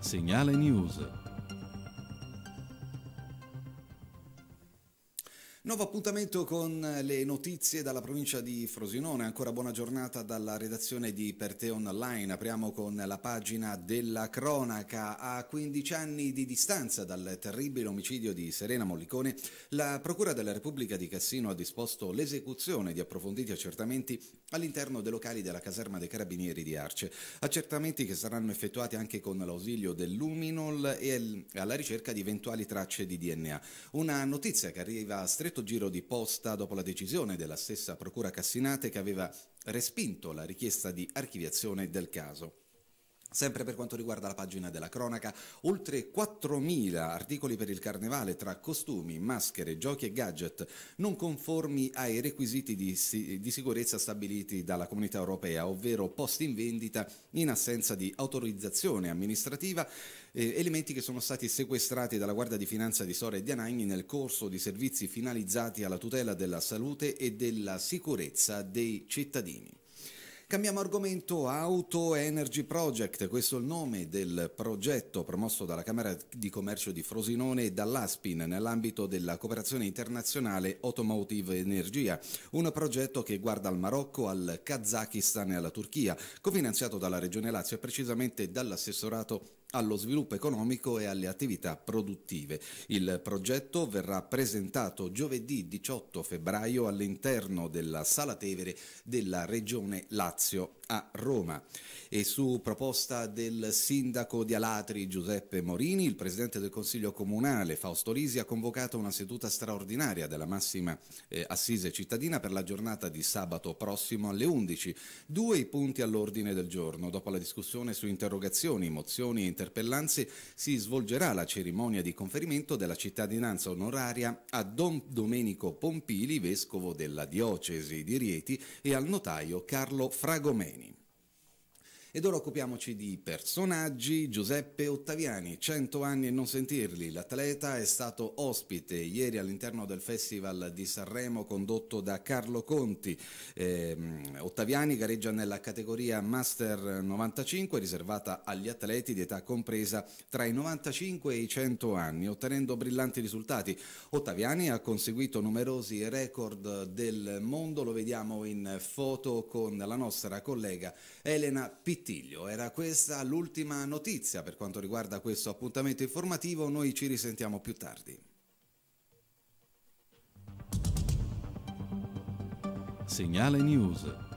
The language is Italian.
Señala News. Nuovo appuntamento con le notizie dalla provincia di Frosinone, ancora buona giornata dalla redazione di Per Online. Apriamo con la pagina della cronaca. A 15 anni di distanza dal terribile omicidio di Serena Mollicone, la Procura della Repubblica di Cassino ha disposto l'esecuzione di approfonditi accertamenti all'interno dei locali della caserma dei Carabinieri di Arce. Accertamenti che saranno effettuati anche con l'ausilio dell'Uminol e alla ricerca di eventuali tracce di DNA. Una notizia che arriva a stretto segreto giro di posta dopo la decisione della stessa Procura Cassinate che aveva respinto la richiesta di archiviazione del caso. Sempre per quanto riguarda la pagina della cronaca, oltre 4.000 articoli per il carnevale tra costumi, maschere, giochi e gadget non conformi ai requisiti di, di sicurezza stabiliti dalla comunità europea, ovvero posti in vendita in assenza di autorizzazione amministrativa, eh, elementi che sono stati sequestrati dalla Guardia di Finanza di Sora e di Anagni nel corso di servizi finalizzati alla tutela della salute e della sicurezza dei cittadini. Cambiamo argomento, Auto Energy Project, questo è il nome del progetto promosso dalla Camera di Commercio di Frosinone e dall'Aspin nell'ambito della cooperazione internazionale Automotive Energia, un progetto che guarda al Marocco, al Kazakistan e alla Turchia, cofinanziato dalla Regione Lazio e precisamente dall'assessorato allo sviluppo economico e alle attività produttive. Il progetto verrà presentato giovedì 18 febbraio all'interno della Sala Tevere della Regione Lazio. Lazio a Roma. E su proposta del sindaco di Alatri Giuseppe Morini, il presidente del Consiglio Comunale Fausto Lisi ha convocato una seduta straordinaria della massima eh, assise cittadina per la giornata di sabato prossimo alle 11. Due i punti all'ordine del giorno. Dopo la discussione su interrogazioni, mozioni e interpellanze si svolgerà la cerimonia di conferimento della cittadinanza onoraria a Don Domenico Pompili, vescovo della diocesi di Rieti, e al notaio Carlo Francesco Fragomeni. Ed ora occupiamoci di personaggi. Giuseppe Ottaviani, 100 anni e non sentirli. L'atleta è stato ospite ieri all'interno del Festival di Sanremo condotto da Carlo Conti. Eh, Ottaviani gareggia nella categoria Master 95 riservata agli atleti di età compresa tra i 95 e i 100 anni, ottenendo brillanti risultati. Ottaviani ha conseguito numerosi record del mondo, lo vediamo in foto con la nostra collega Elena Pittini Vittiglio. Era questa l'ultima notizia per quanto riguarda questo appuntamento informativo, noi ci risentiamo più tardi. Segnale News